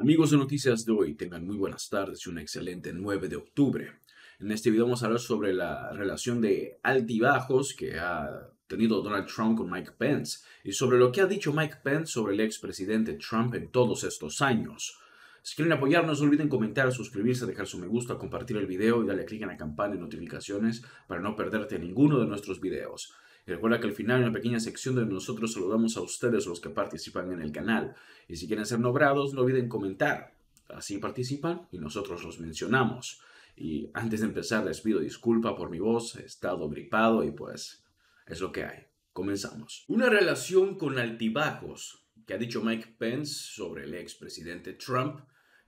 Amigos de Noticias de hoy, tengan muy buenas tardes y un excelente 9 de octubre. En este video vamos a hablar sobre la relación de altibajos que ha tenido Donald Trump con Mike Pence y sobre lo que ha dicho Mike Pence sobre el expresidente Trump en todos estos años. Si quieren apoyarnos, no olviden comentar, suscribirse, dejar su me gusta, compartir el video y darle clic en la campana de notificaciones para no perderte ninguno de nuestros videos. Y recuerda que al final en una pequeña sección de nosotros saludamos a ustedes los que participan en el canal. Y si quieren ser nombrados, no olviden comentar. Así participan y nosotros los mencionamos. Y antes de empezar, les pido disculpa por mi voz, he estado gripado y pues es lo que hay. Comenzamos. Una relación con altibajos que ha dicho Mike Pence sobre el expresidente Trump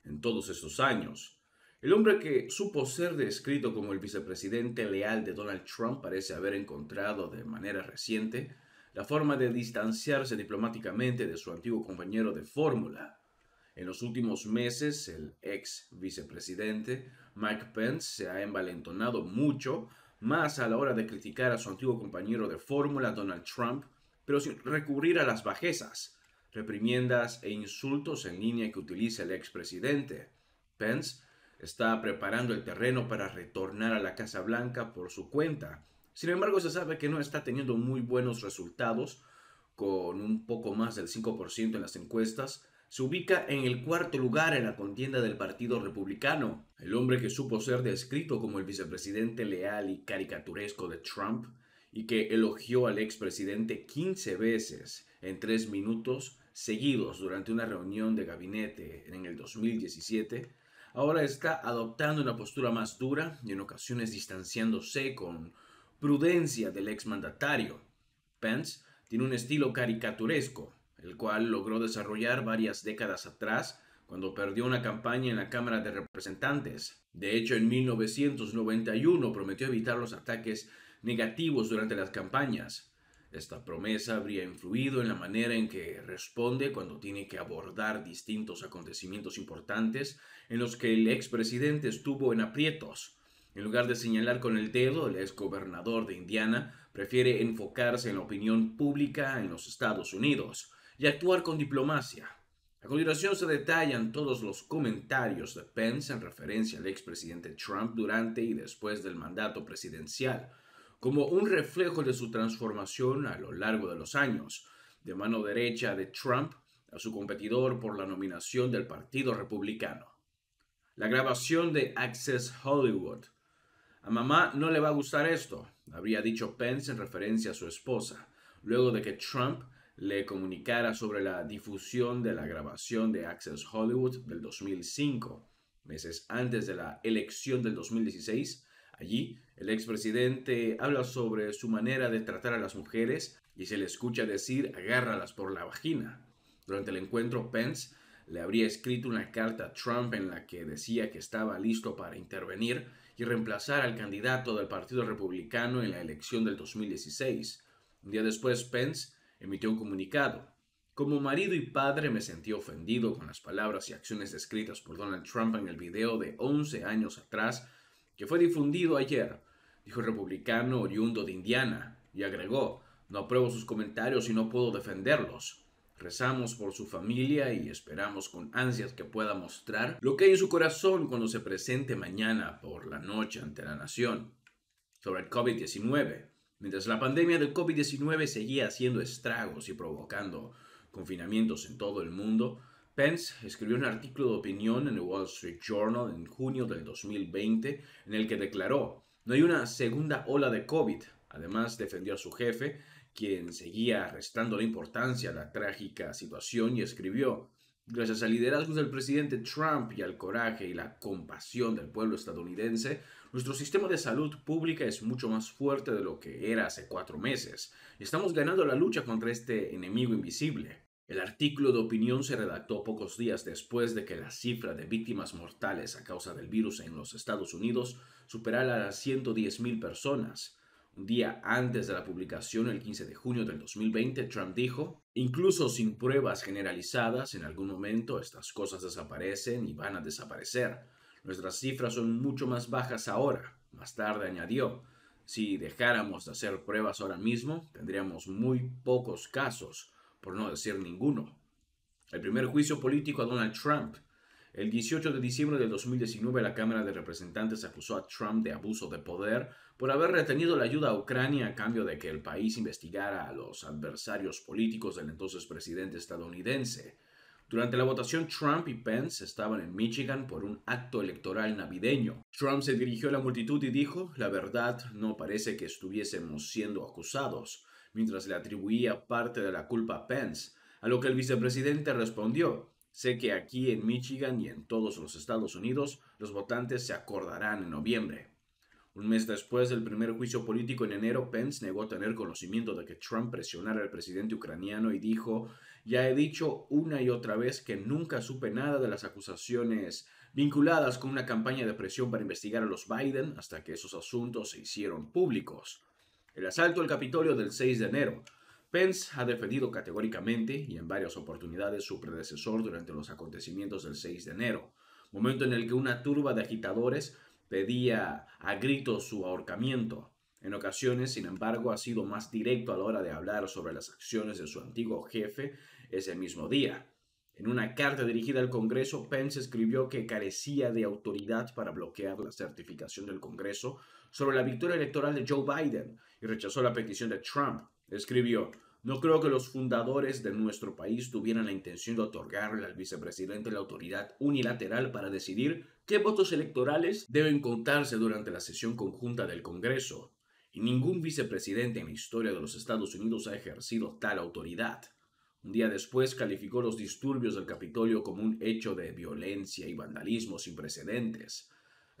en todos esos años. El hombre que supo ser descrito como el vicepresidente leal de Donald Trump parece haber encontrado de manera reciente la forma de distanciarse diplomáticamente de su antiguo compañero de fórmula. En los últimos meses, el ex vicepresidente Mike Pence se ha envalentonado mucho más a la hora de criticar a su antiguo compañero de fórmula Donald Trump, pero sin recurrir a las bajezas, reprimiendas e insultos en línea que utiliza el expresidente. Pence está preparando el terreno para retornar a la Casa Blanca por su cuenta. Sin embargo, se sabe que no está teniendo muy buenos resultados, con un poco más del 5% en las encuestas, se ubica en el cuarto lugar en la contienda del Partido Republicano. El hombre que supo ser descrito como el vicepresidente leal y caricaturesco de Trump y que elogió al expresidente 15 veces en tres minutos seguidos durante una reunión de gabinete en el 2017, ahora está adoptando una postura más dura y en ocasiones distanciándose con prudencia del exmandatario. Pence tiene un estilo caricaturesco, el cual logró desarrollar varias décadas atrás cuando perdió una campaña en la Cámara de Representantes. De hecho, en 1991 prometió evitar los ataques negativos durante las campañas, esta promesa habría influido en la manera en que responde cuando tiene que abordar distintos acontecimientos importantes en los que el expresidente estuvo en aprietos. En lugar de señalar con el dedo, el exgobernador de Indiana prefiere enfocarse en la opinión pública en los Estados Unidos y actuar con diplomacia. A continuación se detallan todos los comentarios de Pence en referencia al expresidente Trump durante y después del mandato presidencial, como un reflejo de su transformación a lo largo de los años. De mano derecha de Trump a su competidor por la nominación del Partido Republicano. La grabación de Access Hollywood. A mamá no le va a gustar esto, habría dicho Pence en referencia a su esposa, luego de que Trump le comunicara sobre la difusión de la grabación de Access Hollywood del 2005, meses antes de la elección del 2016 Allí, el expresidente habla sobre su manera de tratar a las mujeres y se le escucha decir agárralas por la vagina. Durante el encuentro, Pence le habría escrito una carta a Trump en la que decía que estaba listo para intervenir y reemplazar al candidato del Partido Republicano en la elección del 2016. Un día después, Pence emitió un comunicado. Como marido y padre me sentí ofendido con las palabras y acciones descritas por Donald Trump en el video de 11 años atrás que fue difundido ayer, dijo el republicano oriundo de Indiana, y agregó, no apruebo sus comentarios y no puedo defenderlos. Rezamos por su familia y esperamos con ansias que pueda mostrar lo que hay en su corazón cuando se presente mañana por la noche ante la nación. Sobre el COVID-19. Mientras la pandemia del COVID-19 seguía haciendo estragos y provocando confinamientos en todo el mundo, Pence escribió un artículo de opinión en el Wall Street Journal en junio del 2020 en el que declaró, no hay una segunda ola de COVID. Además defendió a su jefe, quien seguía restando la importancia a la trágica situación y escribió, gracias al liderazgo del presidente Trump y al coraje y la compasión del pueblo estadounidense, nuestro sistema de salud pública es mucho más fuerte de lo que era hace cuatro meses. Estamos ganando la lucha contra este enemigo invisible. El artículo de opinión se redactó pocos días después de que la cifra de víctimas mortales a causa del virus en los Estados Unidos superara las 110.000 personas. Un día antes de la publicación, el 15 de junio del 2020, Trump dijo, incluso sin pruebas generalizadas, en algún momento estas cosas desaparecen y van a desaparecer. Nuestras cifras son mucho más bajas ahora. Más tarde añadió, si dejáramos de hacer pruebas ahora mismo, tendríamos muy pocos casos por no decir ninguno. El primer juicio político a Donald Trump. El 18 de diciembre de 2019 la Cámara de Representantes acusó a Trump de abuso de poder por haber retenido la ayuda a Ucrania a cambio de que el país investigara a los adversarios políticos del entonces presidente estadounidense. Durante la votación, Trump y Pence estaban en Michigan por un acto electoral navideño. Trump se dirigió a la multitud y dijo, la verdad, no parece que estuviésemos siendo acusados mientras le atribuía parte de la culpa a Pence, a lo que el vicepresidente respondió, sé que aquí en Michigan y en todos los Estados Unidos los votantes se acordarán en noviembre. Un mes después del primer juicio político en enero, Pence negó tener conocimiento de que Trump presionara al presidente ucraniano y dijo, ya he dicho una y otra vez que nunca supe nada de las acusaciones vinculadas con una campaña de presión para investigar a los Biden hasta que esos asuntos se hicieron públicos. El asalto al Capitolio del 6 de enero. Pence ha defendido categóricamente y en varias oportunidades su predecesor durante los acontecimientos del 6 de enero, momento en el que una turba de agitadores pedía a gritos su ahorcamiento. En ocasiones, sin embargo, ha sido más directo a la hora de hablar sobre las acciones de su antiguo jefe ese mismo día. En una carta dirigida al Congreso, Pence escribió que carecía de autoridad para bloquear la certificación del Congreso sobre la victoria electoral de Joe Biden y rechazó la petición de Trump. Escribió, no creo que los fundadores de nuestro país tuvieran la intención de otorgarle al vicepresidente la autoridad unilateral para decidir qué votos electorales deben contarse durante la sesión conjunta del Congreso. Y ningún vicepresidente en la historia de los Estados Unidos ha ejercido tal autoridad. Un día después calificó los disturbios del Capitolio como un hecho de violencia y vandalismo sin precedentes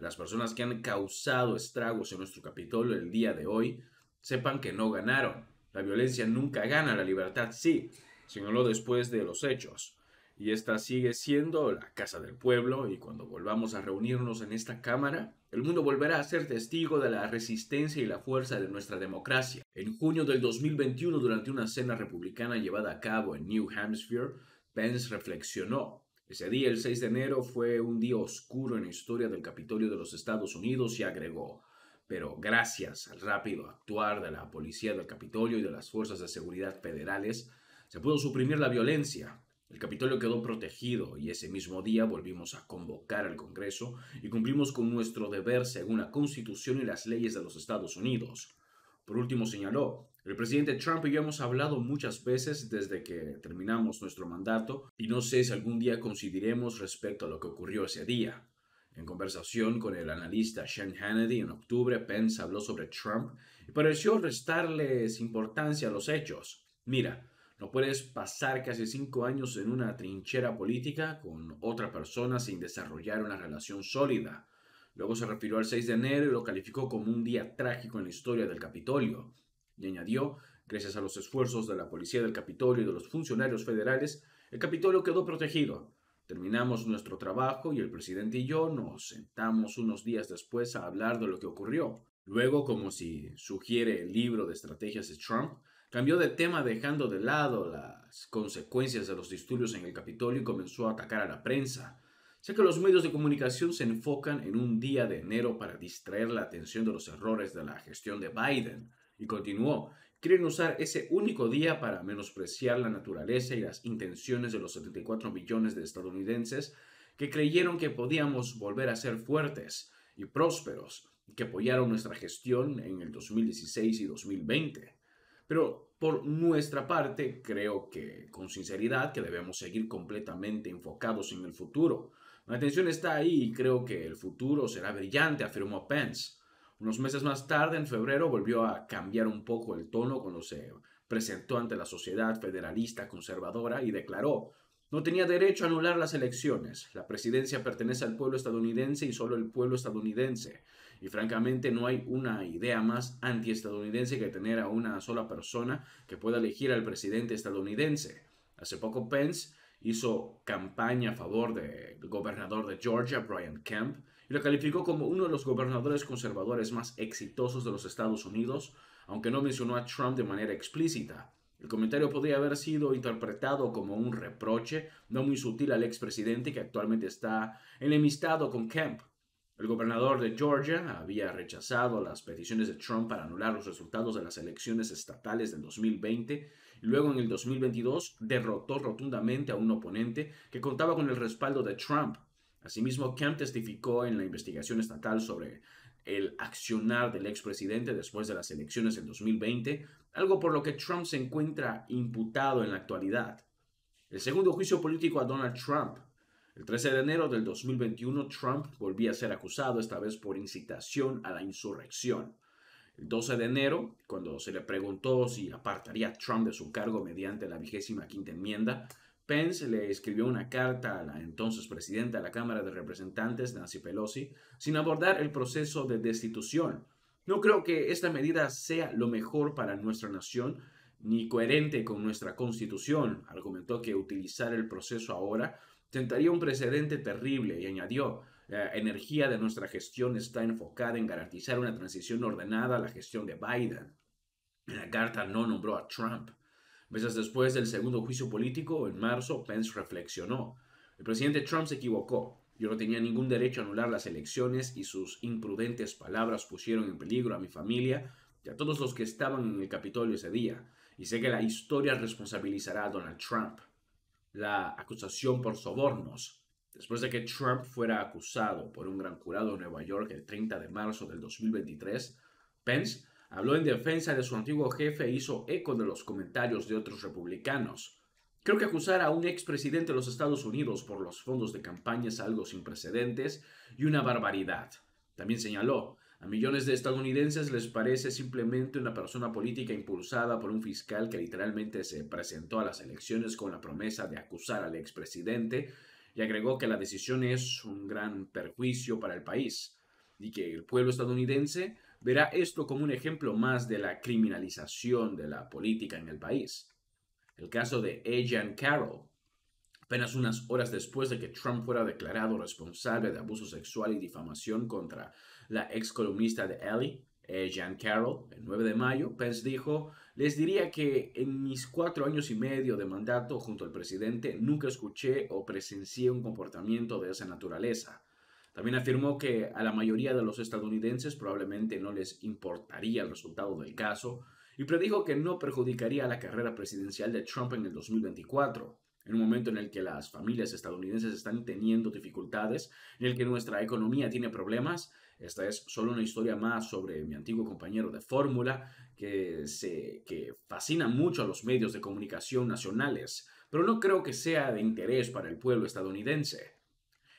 las personas que han causado estragos en nuestro Capitolio el día de hoy, sepan que no ganaron. La violencia nunca gana, la libertad sí, señaló después de los hechos. Y esta sigue siendo la casa del pueblo y cuando volvamos a reunirnos en esta Cámara, el mundo volverá a ser testigo de la resistencia y la fuerza de nuestra democracia. En junio del 2021, durante una cena republicana llevada a cabo en New Hampshire, Pence reflexionó ese día, el 6 de enero, fue un día oscuro en la historia del Capitolio de los Estados Unidos y agregó, pero gracias al rápido actuar de la policía del Capitolio y de las fuerzas de seguridad federales, se pudo suprimir la violencia. El Capitolio quedó protegido y ese mismo día volvimos a convocar al Congreso y cumplimos con nuestro deber según la Constitución y las leyes de los Estados Unidos. Por último, señaló, el presidente Trump y yo hemos hablado muchas veces desde que terminamos nuestro mandato y no sé si algún día coincidiremos respecto a lo que ocurrió ese día. En conversación con el analista Sean Hannity en octubre, Pence habló sobre Trump y pareció restarles importancia a los hechos. Mira, no puedes pasar casi cinco años en una trinchera política con otra persona sin desarrollar una relación sólida. Luego se refirió al 6 de enero y lo calificó como un día trágico en la historia del Capitolio. Y añadió, gracias a los esfuerzos de la policía del Capitolio y de los funcionarios federales, el Capitolio quedó protegido. Terminamos nuestro trabajo y el presidente y yo nos sentamos unos días después a hablar de lo que ocurrió. Luego, como si sugiere el libro de estrategias de Trump, cambió de tema dejando de lado las consecuencias de los disturbios en el Capitolio y comenzó a atacar a la prensa. Sé que los medios de comunicación se enfocan en un día de enero para distraer la atención de los errores de la gestión de Biden. Y continuó, quieren usar ese único día para menospreciar la naturaleza y las intenciones de los 74 millones de estadounidenses que creyeron que podíamos volver a ser fuertes y prósperos, y que apoyaron nuestra gestión en el 2016 y 2020. Pero por nuestra parte, creo que con sinceridad que debemos seguir completamente enfocados en el futuro, la atención está ahí y creo que el futuro será brillante, afirmó Pence. Unos meses más tarde, en febrero, volvió a cambiar un poco el tono cuando se presentó ante la sociedad federalista conservadora y declaró, no tenía derecho a anular las elecciones. La presidencia pertenece al pueblo estadounidense y solo el pueblo estadounidense. Y francamente no hay una idea más antiestadounidense que tener a una sola persona que pueda elegir al presidente estadounidense. Hace poco Pence hizo campaña a favor del gobernador de Georgia, Brian Kemp, y lo calificó como uno de los gobernadores conservadores más exitosos de los Estados Unidos, aunque no mencionó a Trump de manera explícita. El comentario podría haber sido interpretado como un reproche no muy sutil al expresidente que actualmente está enemistado con Kemp. El gobernador de Georgia había rechazado las peticiones de Trump para anular los resultados de las elecciones estatales del 2020 Luego en el 2022 derrotó rotundamente a un oponente que contaba con el respaldo de Trump. Asimismo, Kemp testificó en la investigación estatal sobre el accionar del expresidente después de las elecciones del 2020, algo por lo que Trump se encuentra imputado en la actualidad. El segundo juicio político a Donald Trump. El 13 de enero del 2021, Trump volvía a ser acusado, esta vez por incitación a la insurrección. El 12 de enero, cuando se le preguntó si apartaría a Trump de su cargo mediante la vigésima quinta enmienda, Pence le escribió una carta a la entonces presidenta de la Cámara de Representantes, Nancy Pelosi, sin abordar el proceso de destitución. No creo que esta medida sea lo mejor para nuestra nación ni coherente con nuestra constitución. Argumentó que utilizar el proceso ahora tentaría un precedente terrible y añadió, la energía de nuestra gestión está enfocada en garantizar una transición ordenada a la gestión de Biden. la carta no nombró a Trump. Meses después del segundo juicio político, en marzo, Pence reflexionó. El presidente Trump se equivocó. Yo no tenía ningún derecho a anular las elecciones y sus imprudentes palabras pusieron en peligro a mi familia y a todos los que estaban en el Capitolio ese día. Y sé que la historia responsabilizará a Donald Trump. La acusación por sobornos Después de que Trump fuera acusado por un gran jurado en Nueva York el 30 de marzo del 2023, Pence habló en defensa de su antiguo jefe e hizo eco de los comentarios de otros republicanos. Creo que acusar a un expresidente de los Estados Unidos por los fondos de campaña es algo sin precedentes y una barbaridad. También señaló, a millones de estadounidenses les parece simplemente una persona política impulsada por un fiscal que literalmente se presentó a las elecciones con la promesa de acusar al expresidente y agregó que la decisión es un gran perjuicio para el país y que el pueblo estadounidense verá esto como un ejemplo más de la criminalización de la política en el país. El caso de Ajan Carroll, apenas unas horas después de que Trump fuera declarado responsable de abuso sexual y difamación contra la ex columnista de Ellie, eh, Jean Carroll, el 9 de mayo, Pence dijo, les diría que en mis cuatro años y medio de mandato junto al presidente nunca escuché o presencié un comportamiento de esa naturaleza. También afirmó que a la mayoría de los estadounidenses probablemente no les importaría el resultado del caso y predijo que no perjudicaría la carrera presidencial de Trump en el 2024 en un momento en el que las familias estadounidenses están teniendo dificultades, en el que nuestra economía tiene problemas, esta es solo una historia más sobre mi antiguo compañero de fórmula que, se, que fascina mucho a los medios de comunicación nacionales, pero no creo que sea de interés para el pueblo estadounidense.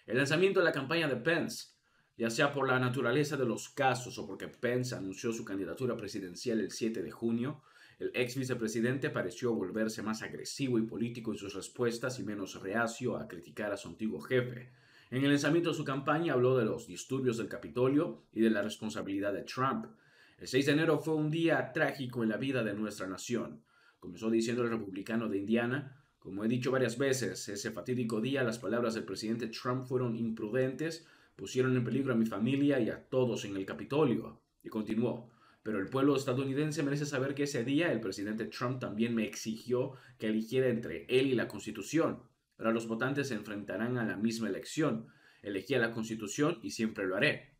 El lanzamiento de la campaña de Pence, ya sea por la naturaleza de los casos o porque Pence anunció su candidatura presidencial el 7 de junio, el ex vicepresidente pareció volverse más agresivo y político en sus respuestas y menos reacio a criticar a su antiguo jefe, en el lanzamiento de su campaña habló de los disturbios del Capitolio y de la responsabilidad de Trump. El 6 de enero fue un día trágico en la vida de nuestra nación, comenzó diciendo el republicano de Indiana. Como he dicho varias veces, ese fatídico día las palabras del presidente Trump fueron imprudentes, pusieron en peligro a mi familia y a todos en el Capitolio. Y continuó, pero el pueblo estadounidense merece saber que ese día el presidente Trump también me exigió que eligiera entre él y la Constitución. Pero los votantes se enfrentarán a la misma elección. Elegí a la Constitución y siempre lo haré.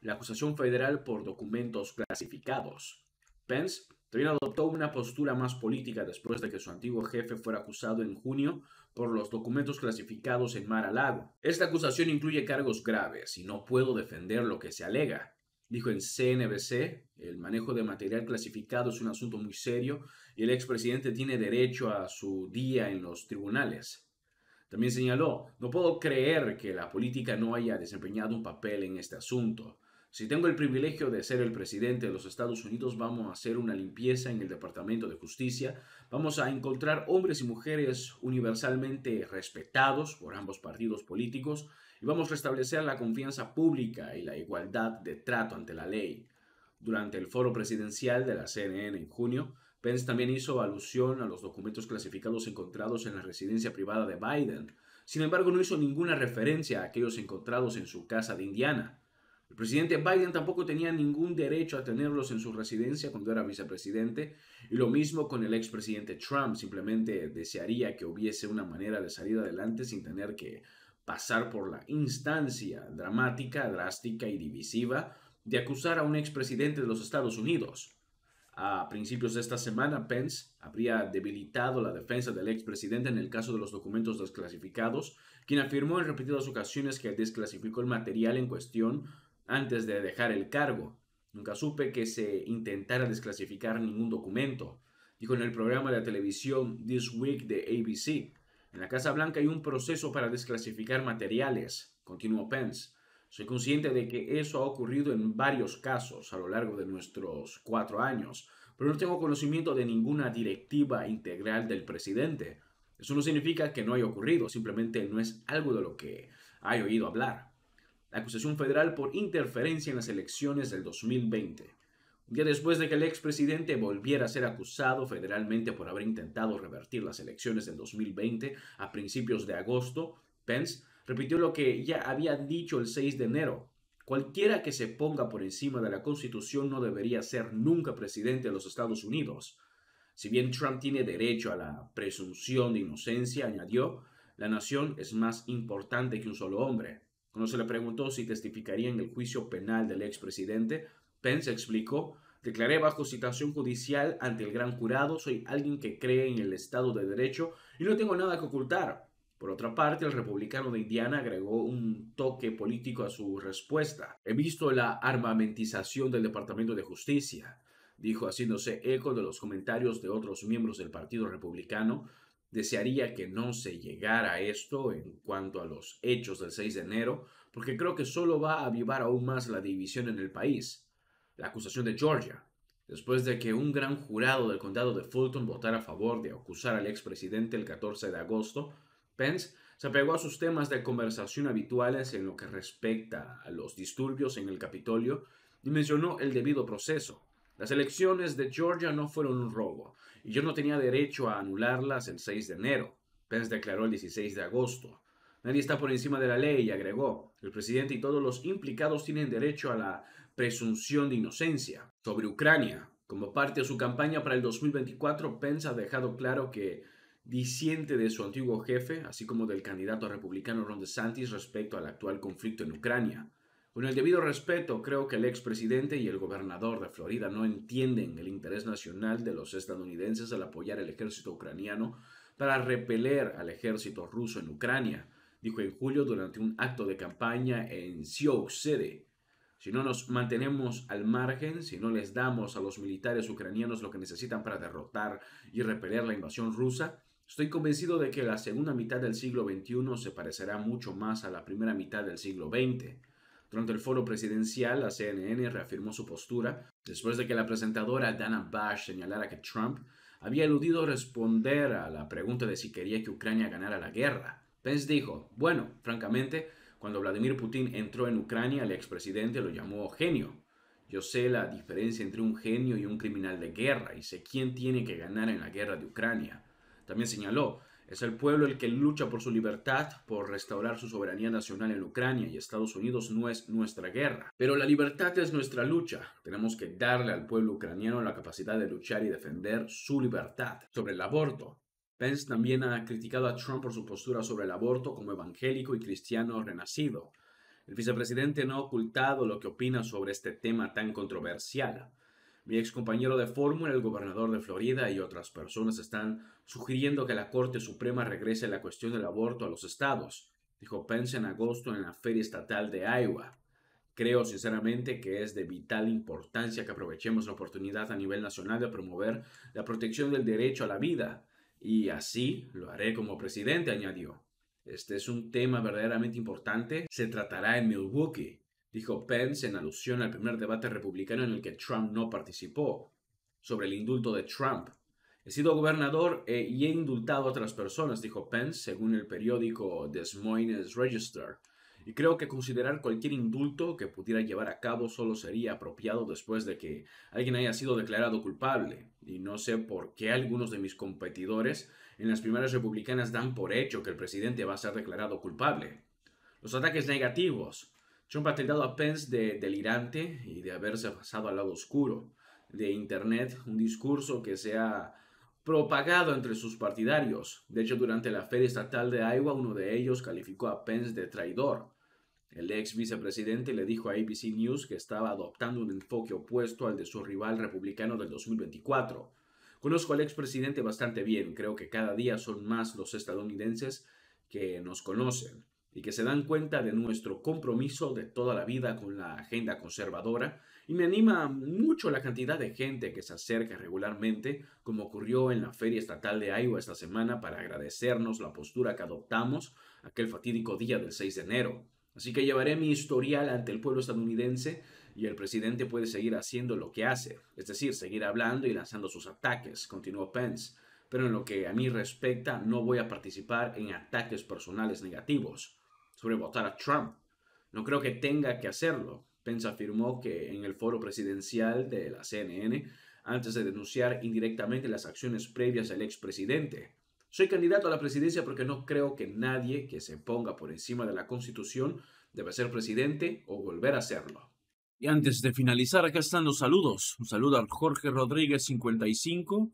La acusación federal por documentos clasificados. Pence también adoptó una postura más política después de que su antiguo jefe fuera acusado en junio por los documentos clasificados en Mar a Lago. Esta acusación incluye cargos graves y no puedo defender lo que se alega. Dijo en CNBC, el manejo de material clasificado es un asunto muy serio y el expresidente tiene derecho a su día en los tribunales. También señaló, no puedo creer que la política no haya desempeñado un papel en este asunto. Si tengo el privilegio de ser el presidente de los Estados Unidos, vamos a hacer una limpieza en el Departamento de Justicia, vamos a encontrar hombres y mujeres universalmente respetados por ambos partidos políticos y vamos a restablecer la confianza pública y la igualdad de trato ante la ley. Durante el foro presidencial de la CNN en junio, Pence también hizo alusión a los documentos clasificados encontrados en la residencia privada de Biden. Sin embargo, no hizo ninguna referencia a aquellos encontrados en su casa de Indiana. El presidente Biden tampoco tenía ningún derecho a tenerlos en su residencia cuando era vicepresidente, y lo mismo con el expresidente Trump. Simplemente desearía que hubiese una manera de salir adelante sin tener que pasar por la instancia dramática, drástica y divisiva de acusar a un expresidente de los Estados Unidos. A principios de esta semana, Pence habría debilitado la defensa del expresidente en el caso de los documentos desclasificados, quien afirmó en repetidas ocasiones que desclasificó el material en cuestión antes de dejar el cargo. Nunca supe que se intentara desclasificar ningún documento, dijo en el programa de televisión This Week de ABC. En la Casa Blanca hay un proceso para desclasificar materiales, continuó Pence. Soy consciente de que eso ha ocurrido en varios casos a lo largo de nuestros cuatro años, pero no tengo conocimiento de ninguna directiva integral del presidente. Eso no significa que no haya ocurrido, simplemente no es algo de lo que haya oído hablar. La acusación federal por interferencia en las elecciones del 2020. Un día después de que el expresidente volviera a ser acusado federalmente por haber intentado revertir las elecciones del 2020 a principios de agosto, Pence repitió lo que ya había dicho el 6 de enero. Cualquiera que se ponga por encima de la Constitución no debería ser nunca presidente de los Estados Unidos. Si bien Trump tiene derecho a la presunción de inocencia, añadió, la nación es más importante que un solo hombre. Cuando se le preguntó si testificaría en el juicio penal del expresidente, Pence explicó, declaré bajo citación judicial ante el gran jurado, soy alguien que cree en el Estado de Derecho y no tengo nada que ocultar. Por otra parte, el republicano de Indiana agregó un toque político a su respuesta. He visto la armamentización del Departamento de Justicia, dijo haciéndose eco de los comentarios de otros miembros del Partido Republicano. Desearía que no se llegara a esto en cuanto a los hechos del 6 de enero, porque creo que solo va a avivar aún más la división en el país. La acusación de Georgia, después de que un gran jurado del condado de Fulton votara a favor de acusar al expresidente el 14 de agosto, Pence se apegó a sus temas de conversación habituales en lo que respecta a los disturbios en el Capitolio y mencionó el debido proceso. Las elecciones de Georgia no fueron un robo y yo no tenía derecho a anularlas el 6 de enero. Pence declaró el 16 de agosto. Nadie está por encima de la ley, y agregó. El presidente y todos los implicados tienen derecho a la presunción de inocencia. Sobre Ucrania, como parte de su campaña para el 2024, Pence ha dejado claro que disiente de su antiguo jefe, así como del candidato republicano Ron DeSantis respecto al actual conflicto en Ucrania. Con el debido respeto, creo que el expresidente y el gobernador de Florida no entienden el interés nacional de los estadounidenses al apoyar el ejército ucraniano para repeler al ejército ruso en Ucrania, dijo en julio durante un acto de campaña en Sioux City. Si no nos mantenemos al margen, si no les damos a los militares ucranianos lo que necesitan para derrotar y repeler la invasión rusa, Estoy convencido de que la segunda mitad del siglo XXI se parecerá mucho más a la primera mitad del siglo XX. Durante el foro presidencial, la CNN reafirmó su postura después de que la presentadora Dana Bash señalara que Trump había eludido responder a la pregunta de si quería que Ucrania ganara la guerra. Pence dijo, bueno, francamente, cuando Vladimir Putin entró en Ucrania, el expresidente lo llamó genio. Yo sé la diferencia entre un genio y un criminal de guerra y sé quién tiene que ganar en la guerra de Ucrania. También señaló, es el pueblo el que lucha por su libertad, por restaurar su soberanía nacional en Ucrania y Estados Unidos no es nuestra guerra. Pero la libertad es nuestra lucha. Tenemos que darle al pueblo ucraniano la capacidad de luchar y defender su libertad. Sobre el aborto, Pence también ha criticado a Trump por su postura sobre el aborto como evangélico y cristiano renacido. El vicepresidente no ha ocultado lo que opina sobre este tema tan controversial. Mi ex compañero de fórmula, el gobernador de Florida y otras personas están sugiriendo que la Corte Suprema regrese la cuestión del aborto a los estados, dijo Pence en agosto en la Feria Estatal de Iowa. Creo sinceramente que es de vital importancia que aprovechemos la oportunidad a nivel nacional de promover la protección del derecho a la vida, y así lo haré como presidente, añadió. Este es un tema verdaderamente importante. Se tratará en Milwaukee dijo Pence en alusión al primer debate republicano en el que Trump no participó, sobre el indulto de Trump. He sido gobernador eh, y he indultado a otras personas, dijo Pence, según el periódico Des Moines Register, y creo que considerar cualquier indulto que pudiera llevar a cabo solo sería apropiado después de que alguien haya sido declarado culpable. Y no sé por qué algunos de mis competidores en las primarias republicanas dan por hecho que el presidente va a ser declarado culpable. Los ataques negativos Trump ha a Pence de delirante y de haberse pasado al lado oscuro de Internet, un discurso que se ha propagado entre sus partidarios. De hecho, durante la feria estatal de Iowa, uno de ellos calificó a Pence de traidor. El ex vicepresidente le dijo a ABC News que estaba adoptando un enfoque opuesto al de su rival republicano del 2024. Conozco al expresidente bastante bien, creo que cada día son más los estadounidenses que nos conocen y que se dan cuenta de nuestro compromiso de toda la vida con la agenda conservadora y me anima mucho la cantidad de gente que se acerca regularmente, como ocurrió en la Feria Estatal de Iowa esta semana para agradecernos la postura que adoptamos aquel fatídico día del 6 de enero. Así que llevaré mi historial ante el pueblo estadounidense y el presidente puede seguir haciendo lo que hace, es decir, seguir hablando y lanzando sus ataques, continuó Pence. Pero en lo que a mí respecta, no voy a participar en ataques personales negativos sobre votar a Trump. No creo que tenga que hacerlo. Pence afirmó que en el foro presidencial de la CNN antes de denunciar indirectamente las acciones previas del expresidente. Soy candidato a la presidencia porque no creo que nadie que se ponga por encima de la Constitución debe ser presidente o volver a serlo. Y antes de finalizar, acá están los saludos. Un saludo al Jorge Rodríguez 55,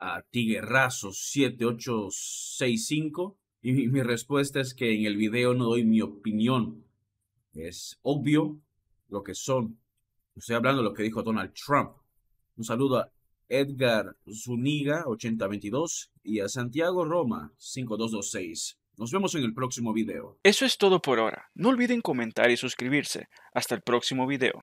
a Tiguerrazo 7865, y mi respuesta es que en el video no doy mi opinión. Es obvio lo que son. Estoy hablando de lo que dijo Donald Trump. Un saludo a Edgar Zuniga, 8022, y a Santiago Roma, 5226. Nos vemos en el próximo video. Eso es todo por ahora. No olviden comentar y suscribirse. Hasta el próximo video.